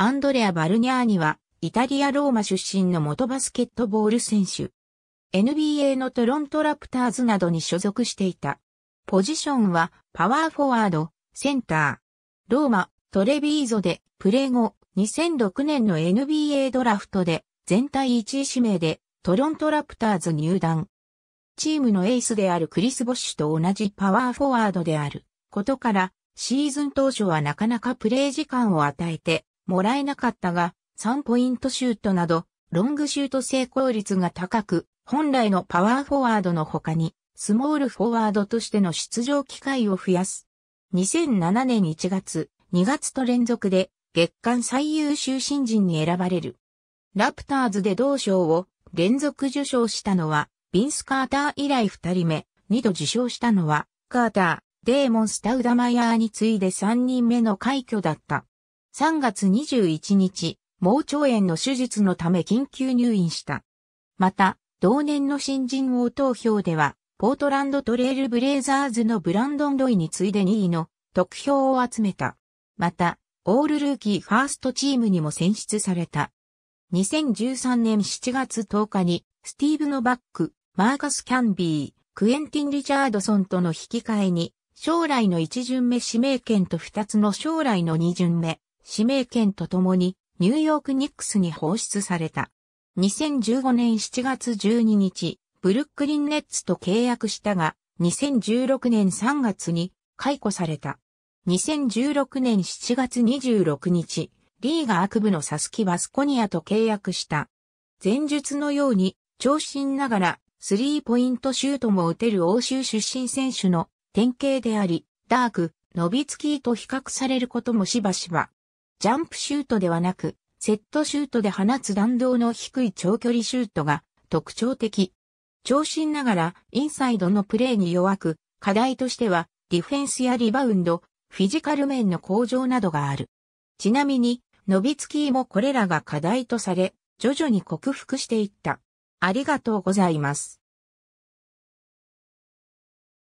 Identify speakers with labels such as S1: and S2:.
S1: アンドレア・バルニャーニは、イタリア・ローマ出身の元バスケットボール選手。NBA のトロントラプターズなどに所属していた。ポジションは、パワーフォワード、センター。ローマ、トレビーゾで、プレー後、2006年の NBA ドラフトで、全体1位指名で、トロントラプターズ入団。チームのエースであるクリス・ボッシュと同じパワーフォワードであることから、シーズン当初はなかなかプレー時間を与えてもらえなかったが、3ポイントシュートなど、ロングシュート成功率が高く、本来のパワーフォワードの他に、スモールフォワードとしての出場機会を増やす。2007年1月、2月と連続で月間最優秀新人に選ばれる。ラプターズで同賞を連続受賞したのは、ビンス・カーター以来2人目、2度受賞したのは、カーター、デーモン・スタウダマイヤーに次いで3人目の快挙だった。3月21日、盲腸炎の手術のため緊急入院した。また、同年の新人王投票では、ポートランドトレイルブレイザーズのブランドン・ロイに次いで2位の得票を集めた。また、オールルーキーファーストチームにも選出された。2013年7月10日に、スティーブ・ノバック、マーカス・キャンビー、クエンティン・リチャードソンとの引き換えに、将来の1巡目指名権と2つの将来の2巡目指名権とともにニューヨークニックスに放出された。2015年7月12日、ブルックリンネッツと契約したが、2016年3月に解雇された。2016年7月26日、リーガ悪部のサスキ・バスコニアと契約した。前述のように、長身ながら、スリーポイントシュートも打てる欧州出身選手の典型であり、ダーク、ノビツキーと比較されることもしばしば。ジャンプシュートではなく、セットシュートで放つ弾道の低い長距離シュートが特徴的。長身ながらインサイドのプレーに弱く、課題としてはディフェンスやリバウンド、フィジカル面の向上などがある。ちなみに、ノビツキーもこれらが課題とされ、徐々に克服していった。ありがとうございます。